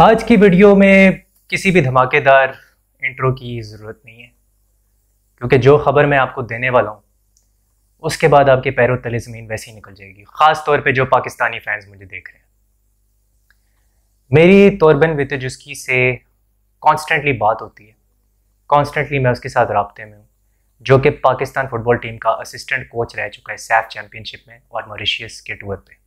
आज की वीडियो में किसी भी धमाकेदार इंट्रो की ज़रूरत नहीं है क्योंकि जो खबर मैं आपको देने वाला हूँ उसके बाद आपके पैरों तले ज़मीन वैसे ही निकल जाएगी ख़ास तौर पे जो पाकिस्तानी फैंस मुझे देख रहे हैं मेरी तौरबन वितजुस्की से कॉन्स्टेंटली बात होती है कॉन्स्टेंटली मैं उसके साथ रबते में हूँ जो कि पाकिस्तान फुटबॉल टीम का असिस्टेंट कोच रह चुका है सैफ चैम्पियनशिप में और मॉरिशियस के टूर पर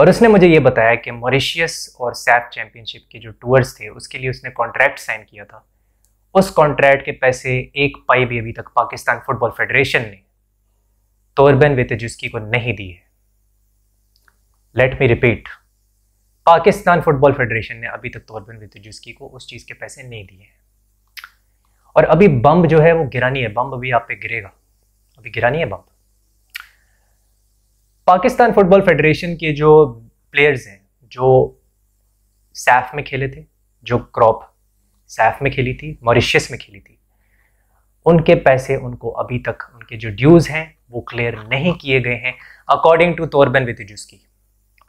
और उसने मुझे ये बताया कि मॉरिशियस और सैफ चैम्पियनशिप के जो टूर्स थे उसके लिए उसने कॉन्ट्रैक्ट साइन किया था उस कॉन्ट्रैक्ट के पैसे एक पाई भी अभी तक पाकिस्तान फुटबॉल फेडरेशन ने तोरबन वेतजुस्की को नहीं दी है let me repeat Pakistan football federation ने अभी तक तोरबेन वेतजुस्की को उस चीज़ के पैसे नहीं दिए हैं और अभी बम जो है वो गिरानी है बम अभी आप पे गिरेगा अभी गिरानी है बम पाकिस्तान फुटबॉल फेडरेशन के जो प्लेयर्स हैं जो सैफ में खेले थे जो क्रॉप सैफ में खेली थी मॉरिशियस में खेली थी उनके पैसे उनको अभी तक उनके जो ड्यूज हैं वो क्लियर नहीं किए गए हैं अकॉर्डिंग टू तोरबन वितुजस्की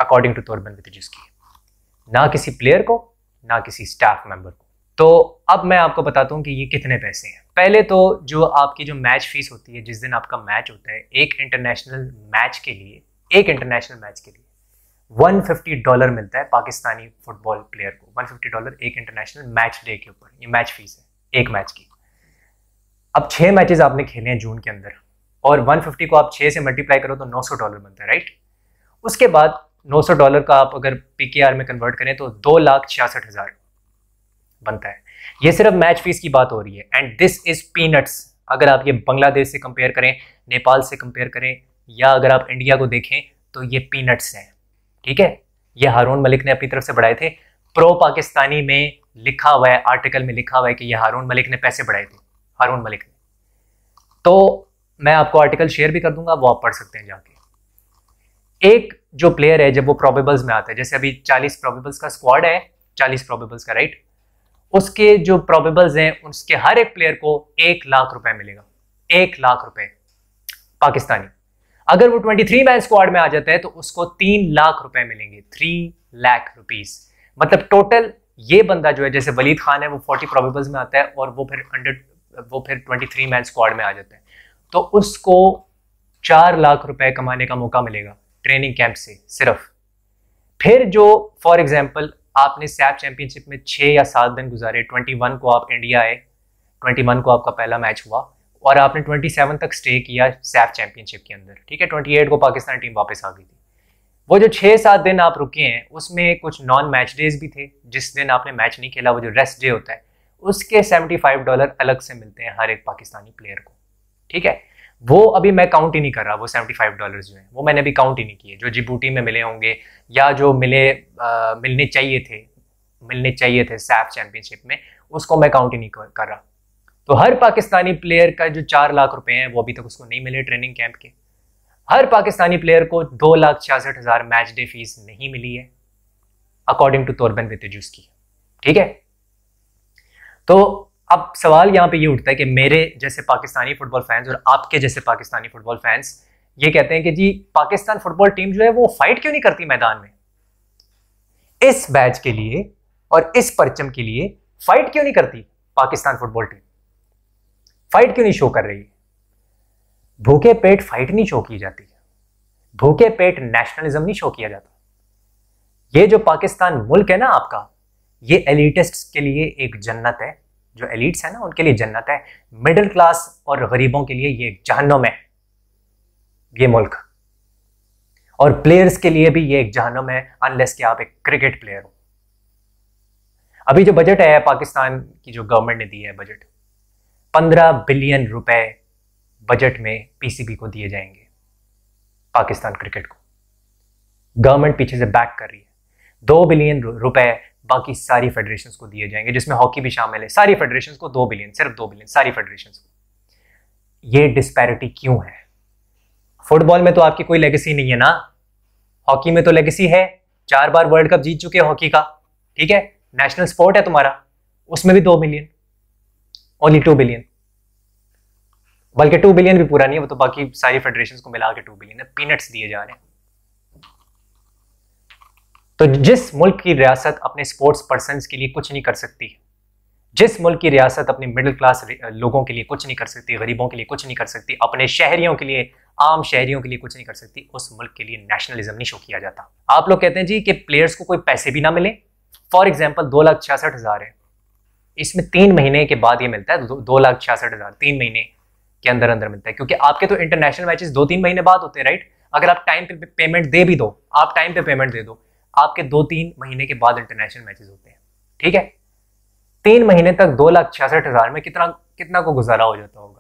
अकॉर्डिंग टू तोरबन वितुजस्की ना किसी प्लेयर को ना किसी स्टाफ मेंबर को तो अब मैं आपको बताता हूँ कि ये कितने पैसे हैं पहले तो जो आपकी जो मैच फीस होती है जिस दिन आपका मैच होता है एक इंटरनेशनल मैच के लिए एक इंटरनेशनल मैच के लिए 150 डॉलर मिलता है पाकिस्तानी फुटबॉल प्लेयर को 150 डॉलर एक इंटरनेशनल मैच डे के ऊपर ये मैच फीस है एक मैच की अब छह मैचेस आपने खेले हैं जून के अंदर और 150 को आप छह से मल्टीप्लाई करो तो 900 डॉलर बनता है राइट उसके बाद 900 डॉलर का आप अगर पी में कन्वर्ट करें तो दो लाख छियासठ हज़ार बनता है ये सिर्फ मैच फीस की बात हो रही है एंड दिस इज़ पीनट्स अगर आप ये बांग्लादेश से कंपेयर करें नेपाल से कंपेयर करें या अगर आप इंडिया को देखें तो ये पीनट्स हैं ठीक है ये हारून मलिक ने अपनी तरफ से बढ़ाए थे प्रो पाकिस्तानी में लिखा हुआ है आर्टिकल में लिखा हुआ है कि ये हारून मलिक ने पैसे बढ़ाए थे हारून मलिक ने तो मैं आपको आर्टिकल शेयर भी कर दूंगा वो आप पढ़ सकते हैं जाके एक जो प्लेयर है जब वो प्रोबेबल्स में आता है जैसे अभी 40 प्रोबेबल्स का स्क्वाड है 40 प्रोबेबल्स का राइट उसके जो प्रोबेबल्स हैं उसके हर एक प्लेयर को एक लाख रुपए मिलेगा एक लाख रुपए पाकिस्तानी अगर वो ट्वेंटी थ्री मैन स्क्वाड में आ जाता है तो उसको तीन लाख रुपए मिलेंगे थ्री लाख रुपीज मतलब टोटल ये बंदा जो है जैसे वलीद खान है वो फोर्टी प्रोबेबल्स में आता है और वो फिर अंडर वो फिर ट्वेंटी थ्री मैन स्क्वाड में आ जाता है तो उसको चार लाख रुपए कमाने का मौका मिलेगा ट्रेनिंग कैंप से सिर्फ फिर जो फॉर एग्जाम्पल आपने सैप चैंपियनशिप में छह या सात दिन गुजारे ट्वेंटी वन को आप इंडिया आए ट्वेंटी वन को आपका पहला मैच हुआ और आपने ट्वेंटी सेवन तक स्टे किया सैफ चैंपियनशिप के अंदर ठीक है ट्वेंटी एट को पाकिस्तान टीम वापस आ गई थी वो जो छः सात दिन आप रुके हैं उसमें कुछ नॉन मैच डेज भी थे जिस दिन आपने मैच नहीं खेला वो जो रेस्ट डे होता है उसके सेवेंटी फाइव डॉलर अलग से मिलते हैं हर एक पाकिस्तानी प्लेयर को ठीक है वो अभी मैं काउंट ही नहीं कर रहा वो सेवेंटी फाइव डॉलर जो है वो मैंने अभी काउंट ही नहीं किए जो जिबूटी में मिले होंगे या जो मिले आ, मिलने चाहिए थे मिलने चाहिए थे सैफ चैंपियनशिप में उसको मैं काउंट ही नहीं कर रहा तो हर पाकिस्तानी प्लेयर का जो चार लाख रुपए हैं वो अभी तक उसको नहीं मिले ट्रेनिंग कैंप के हर पाकिस्तानी प्लेयर को दो लाख छियासठ हजार मैच डे फीस नहीं मिली है अकॉर्डिंग टू तोरबन बेतजूस की ठीक है तो अब सवाल यहां पे ये यह उठता है कि मेरे जैसे पाकिस्तानी फुटबॉल फैंस और आपके जैसे पाकिस्तानी फुटबॉल फैंस ये कहते हैं कि जी पाकिस्तान फुटबॉल टीम जो है वो फाइट क्यों नहीं करती मैदान में इस बैच के लिए और इस परचम के लिए फाइट क्यों नहीं करती पाकिस्तान फुटबॉल टीम फाइट क्यों नहीं शो कर रही भूखे पेट फाइट नहीं शो की जाती भूखे पेट नेशनलिज्म नहीं शो किया जाता ये जो पाकिस्तान मुल्क है ना आपका ये एलिटिस्ट के लिए एक जन्नत है जो एलिट्स है ना उनके लिए जन्नत है मिडिल क्लास और गरीबों के लिए ये एक जहनम है ये मुल्क और प्लेयर्स के लिए भी ये एक जहनम है अनलेस कि आप एक क्रिकेट प्लेयर हो अभी जो बजट है पाकिस्तान की जो गवर्नमेंट ने दी है बजट 15 बिलियन रुपए बजट में पीसीबी को दिए जाएंगे पाकिस्तान क्रिकेट को गवर्नमेंट पीछे से बैक कर रही है दो बिलियन रुपए बाकी सारी फेडरेशन को दिए जाएंगे जिसमें हॉकी भी शामिल है सारी फेडरेशन को दो बिलियन सिर्फ दो बिलियन सारी फेडरेशन को ये डिस्पैरिटी क्यों है फुटबॉल में तो आपकी कोई लेगेसी नहीं है ना हॉकी में तो लेगेसी है चार बार वर्ल्ड कप जीत चुके हैं हॉकी का ठीक है नेशनल स्पोर्ट है तुम्हारा उसमें भी दो मिलियन ओनली टू बिलियन बल्कि टू बिलियन भी पूरा नहीं है वो तो बाकी सारी फेडरेशन को मिला के टू बिलियन है पीनट्स दिए जा रहे हैं तो जिस मुल्क की रियासत अपने स्पोर्ट्स पर्सन के लिए कुछ नहीं कर सकती जिस मुल्क की रियासत अपने मिडिल क्लास लोगों के लिए कुछ नहीं कर सकती गरीबों के लिए कुछ नहीं कर सकती अपने शहरियों के लिए आम शहरियों के लिए कुछ नहीं कर सकती उस मुल्क के लिए नेशनलिज्म नहीं शो किया जाता आप लोग कहते हैं जी कि प्लेयर्स को कोई पैसे भी ना मिले फॉर एग्जाम्पल दो लाख छियासठ हज़ार है इसमें तीन महीने के बाद ये मिलता है दो लाख छियासठ हज़ार तीन महीने के अंदर अंदर मिलता है क्योंकि आपके तो इंटरनेशनल मैचेस दो तीन महीने बाद होते हैं राइट अगर आप टाइम पे पेमेंट दे भी दो आप टाइम पे पेमेंट दे दो आपके दो तीन महीने के बाद इंटरनेशनल मैचेस होते हैं ठीक है तीन महीने तक दो लाख छियासठ हज़ार में कितना कितना को गुजारा हो जाता होगा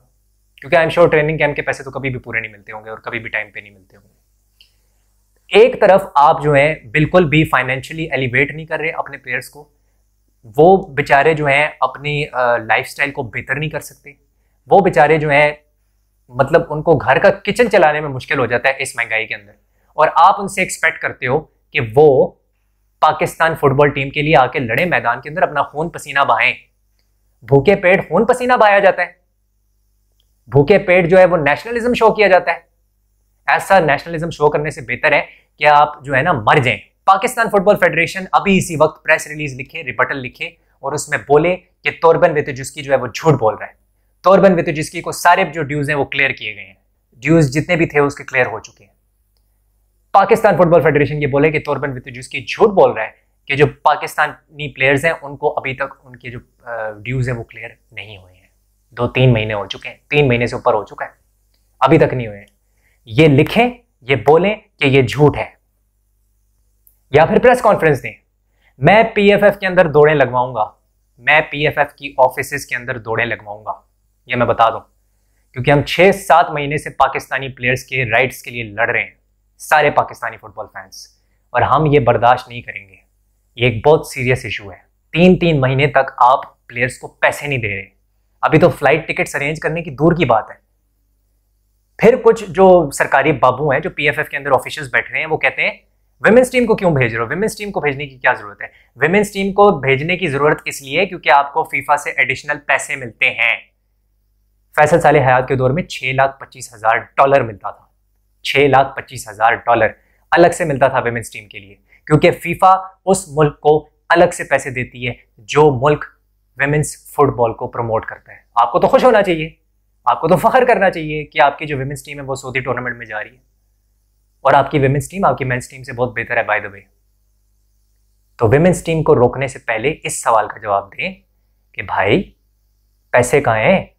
क्योंकि I am sure training camp के पैसे तो कभी भी पूरे नहीं मिलते होंगे और कभी भी टाइम पे नहीं मिलते होंगे एक तरफ आप जो है बिल्कुल भी फाइनेंशियली एलिवेट नहीं कर रहे अपने प्लेयर्स को वो बेचारे जो हैं अपनी लाइफस्टाइल को बेहतर नहीं कर सकते वो बेचारे जो हैं मतलब उनको घर का किचन चलाने में मुश्किल हो जाता है इस महंगाई के अंदर और आप उनसे एक्सपेक्ट करते हो कि वो पाकिस्तान फुटबॉल टीम के लिए आके लड़े मैदान के अंदर अपना खून पसीना बहाएं भूखे पेट खून पसीना बहाया जाता है भूखे पेट जो है वो नेशनलिज्म शो किया जाता है ऐसा नेशनलिज्म शो करने से बेहतर है कि आप जो है ना मर जाएं पाकिस्तान फुटबॉल फेडरेशन अभी इसी वक्त प्रेस रिलीज लिखे रिपटल लिखे और उसमें बोले कि तोरबन वेतुजिस्की जो है वो झूठ बोल रहे हैं तोरबन वेतुजिस्की को सारे जो ड्यूज हैं वो क्लियर किए गए हैं ड्यूज जितने भी थे उसके क्लियर हो चुके हैं पाकिस्तान फुटबॉल फेडरेशन ये बोले कि तोरबन वेतुजिस्की झूठ बोल रहा है कि जो पाकिस्तानी प्लेयर्स हैं उनको अभी तक उनके जो ड्यूज हैं वो क्लियर नहीं हुए हैं दो तीन महीने हो चुके हैं तीन महीने से ऊपर हो चुका है अभी तक नहीं हुए हैं ये लिखें ये बोलें कि ये झूठ है या फिर प्रेस कॉन्फ्रेंस दें मैं पीएफएफ के अंदर दौड़े लगवाऊंगा मैं पीएफएफ की ऑफिस के अंदर दौड़े लगवाऊंगा यह मैं बता दूं क्योंकि हम छह सात महीने से पाकिस्तानी प्लेयर्स के राइट्स के लिए लड़ रहे हैं सारे पाकिस्तानी फुटबॉल फैंस और हम ये बर्दाश्त नहीं करेंगे ये एक बहुत सीरियस इशू है तीन तीन महीने तक आप प्लेयर्स को पैसे नहीं दे रहे अभी तो फ्लाइट टिकट्स अरेंज करने की दूर की बात है फिर कुछ जो सरकारी बाबू हैं जो पीएफएफ के अंदर ऑफिशियल्स बैठ रहे हैं वो कहते हैं वेमेंस टीम को क्यों भेज रहे हो वेमेंस टीम को भेजने की क्या जरूरत है वेमेंस टीम को भेजने की जरूरत इसलिए क्योंकि आपको फीफा से एडिशनल पैसे मिलते हैं फैसल साले हयात के दौर में छह लाख पच्चीस हजार डॉलर मिलता था छह लाख पच्चीस हजार डॉलर अलग से मिलता था वेमेंस टीम के लिए क्योंकि फीफा उस मुल्क को अलग से पैसे देती है जो मुल्क वेमेंस फुटबॉल को प्रमोट करता है आपको तो खुश होना चाहिए आपको तो फख्र करना चाहिए कि आपकी जो वेमेंस टीम है वो सऊदी टूर्नामेंट में जा रही है और आपकी वेमेंस टीम आपकी मेंस टीम से बहुत बेहतर है बाय द वे तो वेमेंस टीम को रोकने से पहले इस सवाल का जवाब दें कि भाई पैसे कहाँ हैं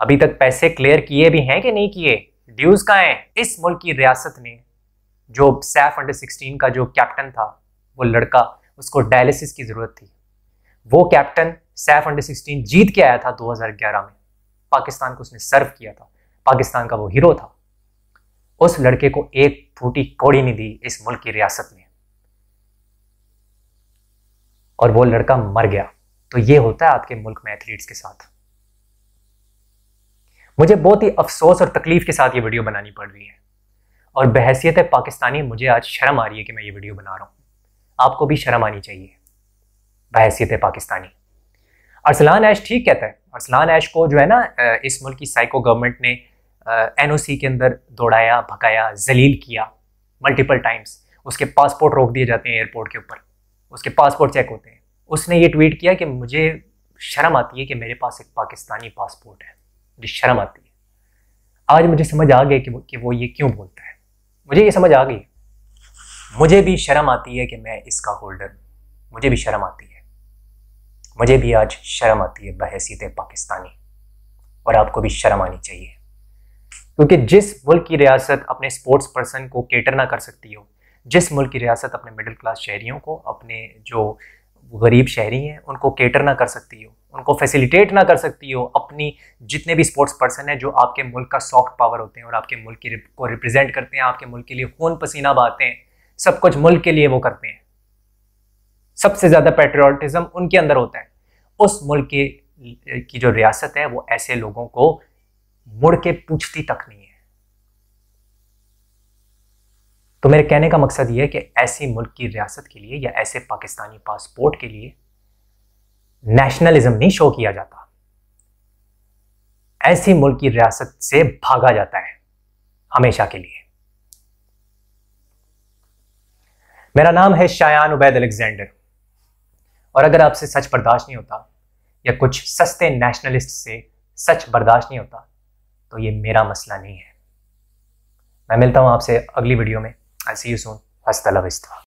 अभी तक पैसे क्लियर किए भी हैं कि नहीं किए ड्यूज कहाँ हैं इस मुल्क की रियासत ने जो सैफ अंडर सिक्सटीन का जो कैप्टन था वो लड़का उसको डायलिसिस की ज़रूरत थी वो कैप्टन सैफ अंडर सिक्सटीन जीत के आया था 2011 में पाकिस्तान को उसने सर्व किया था पाकिस्तान का वो हीरो था उस लड़के को एक फूटी कौड़ी नहीं दी इस मुल्क की रियासत ने और वो लड़का मर गया तो ये होता है आपके मुल्क में एथलीट्स के साथ मुझे बहुत ही अफसोस और तकलीफ के साथ ये वीडियो बनानी पड़ रही है और बहसीत है पाकिस्तानी मुझे आज शर्म आ रही है कि मैं ये वीडियो बना रहा हूं आपको भी शर्म आनी चाहिए बहसीत है पाकिस्तानी अरसलान ऐश ठीक कहता है अरसलान ऐश को जो है ना इस मुल्क की साइको गवर्नमेंट ने एनओसी के अंदर दौड़ाया भगाया जलील किया मल्टीपल टाइम्स उसके पासपोर्ट रोक दिए जाते हैं एयरपोर्ट के ऊपर उसके पासपोर्ट चेक होते हैं उसने ये ट्वीट किया कि मुझे शर्म आती है कि मेरे पास एक पाकिस्तानी पासपोर्ट है मुझे शर्म आती है आज मुझे समझ आ गया कि वो, कि वो ये क्यों बोलता है मुझे ये समझ आ गई मुझे भी शर्म आती है कि मैं इसका होल्डर हूँ मुझे भी शर्म आती है मुझे भी आज शर्म आती है बहसीत पाकिस्तानी और आपको भी शर्म आनी चाहिए क्योंकि जिस मुल्क की रियासत अपने स्पोर्ट्स पर्सन को केटर ना कर सकती हो जिस मुल्क की रियासत अपने मिडिल क्लास शहरीों को अपने जो गरीब शहरी हैं उनको केटर ना कर सकती हो उनको फैसिलिटेट ना कर सकती हो अपनी जितने भी स्पोर्ट्स पर्सन हैं जो आपके मुल्क का सॉफ्ट पावर होते हैं और आपके मुल्क की को रिप्रेजेंट करते हैं आपके मुल्क के लिए खून पसीना बहाते हैं सब कुछ मुल्क के लिए वो करते हैं सबसे ज़्यादा पेट्रियाटिज़म उनके अंदर होता है उस मुल्क के की जो रियासत है वो ऐसे लोगों को मुड़ के पूछती तक नहीं है तो मेरे कहने का मकसद यह है कि ऐसे मुल्क की रियासत के लिए या ऐसे पाकिस्तानी पासपोर्ट के लिए नेशनलिज्म नहीं शो किया जाता ऐसी मुल्क की रियासत से भागा जाता है हमेशा के लिए मेरा नाम है शायान उबैद अलेक्जेंडर और अगर आपसे सच बर्दाश्त नहीं होता या कुछ सस्ते नेशनलिस्ट से सच बर्दाश्त नहीं होता तो ये मेरा मसला नहीं है मैं मिलता हूँ आपसे अगली वीडियो में आई सी यू सून हस्तलविस्ता